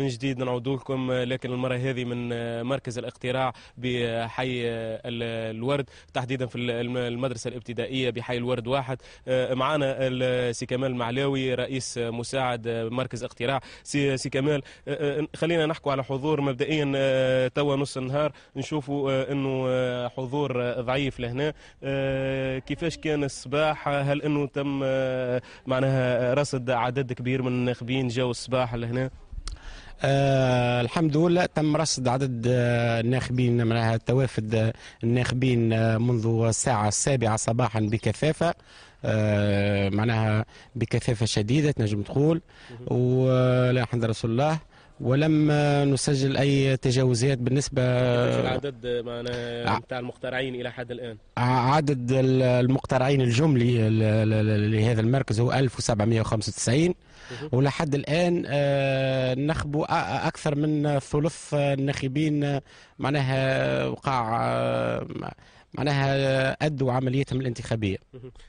من جديد نعود لكم لكن المرة هذه من آه، مركز الاقتراع بحي آه، الورد تحديدا في المدرسة الابتدائية بحي الورد واحد آه، معنا سي كمال معلاوي رئيس مساعد مركز اقتراع سي, كمال خلينا نحكوا على حضور مبدئيا توا نص النهار نشوفوا انه حضور ضعيف لهنا كيفاش كان الصباح هل انه تم معناها رصد عدد كبير من الناخبين جاوا الصباح لهنا آه الحمد لله تم رصد عدد آه الناخبين منها توافد آه الناخبين آه منذ الساعة السابعة صباحا بكثافة آه معناها بكثافة شديدة نجم تقول ولا حمد رسول الله ولم نسجل اي تجاوزات بالنسبه عدد نتاع بتاع المقترعين الى حد الان عدد المقترعين الجملي لهذا المركز هو 1795 ولحد الان آه، نخبوا اكثر من ثلث الناخبين معناها وقع آه، معناها أدوا عمليتهم الانتخابية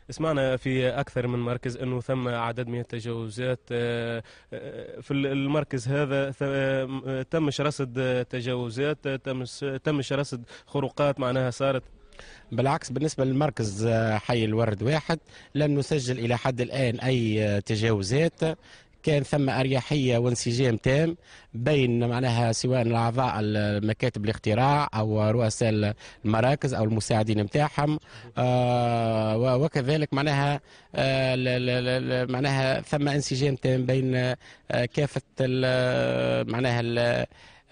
سمعنا في أكثر من مركز أنه ثم عدد من التجاوزات آه، آه، في المركز هذا آه، تم رصد تجاوزات تم تم رصد خروقات معناها صارت بالعكس بالنسبة للمركز حي الورد واحد لم نسجل إلى حد الآن أي تجاوزات كان ثم اريحيه وانسجام تام بين معناها سواء الاعضاء مكاتب الاختراع او رؤساء المراكز او المساعدين نتاعهم آه، وكذلك معناها آه، معناها ثم انسجام تام بين آه، كافه معناها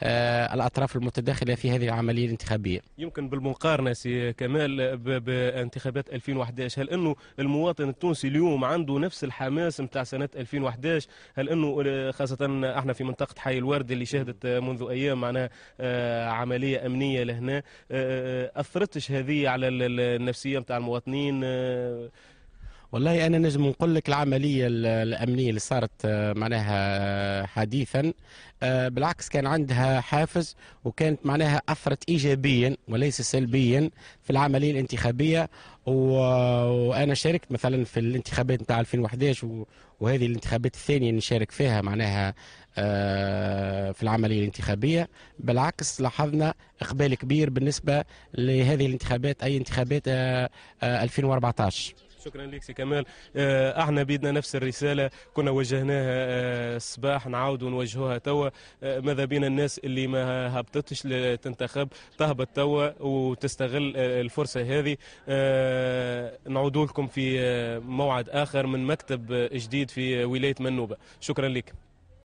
آه، الأطراف المتداخلة في هذه العملية الانتخابية يمكن بالمقارنة سي كمال بانتخابات 2011 هل أنه المواطن التونسي اليوم عنده نفس الحماس نتاع سنة 2011 هل أنه آه، خاصة احنا في منطقة حي الورد اللي شهدت آه، منذ أيام معنا عملية أمنية لهنا أثرتش هذه على النفسية نتاع المواطنين والله انا نجم نقول لك العمليه الامنيه اللي صارت آه، معناها آه، حديثا آه، بالعكس كان عندها حافز وكانت معناها اثرت ايجابيا وليس سلبيا في العمليه الانتخابيه وانا شاركت مثلا في الانتخابات نتاع 2011 وهذه الانتخابات الثانيه نشارك فيها معناها في العمليه الانتخابيه بالعكس لاحظنا اقبال كبير بالنسبه لهذه الانتخابات اي انتخابات 2014 شكرا لك سي كمال آه، احنا بيدنا نفس الرساله كنا وجهناها الصباح آه، نعاود ونوجهوها توا آه، ماذا بين الناس اللي ما هبطتش لتنتخب تهبط توا وتستغل الفرصه هذه نعودوا لكم في موعد اخر من مكتب جديد في ولايه منوبه شكرا لك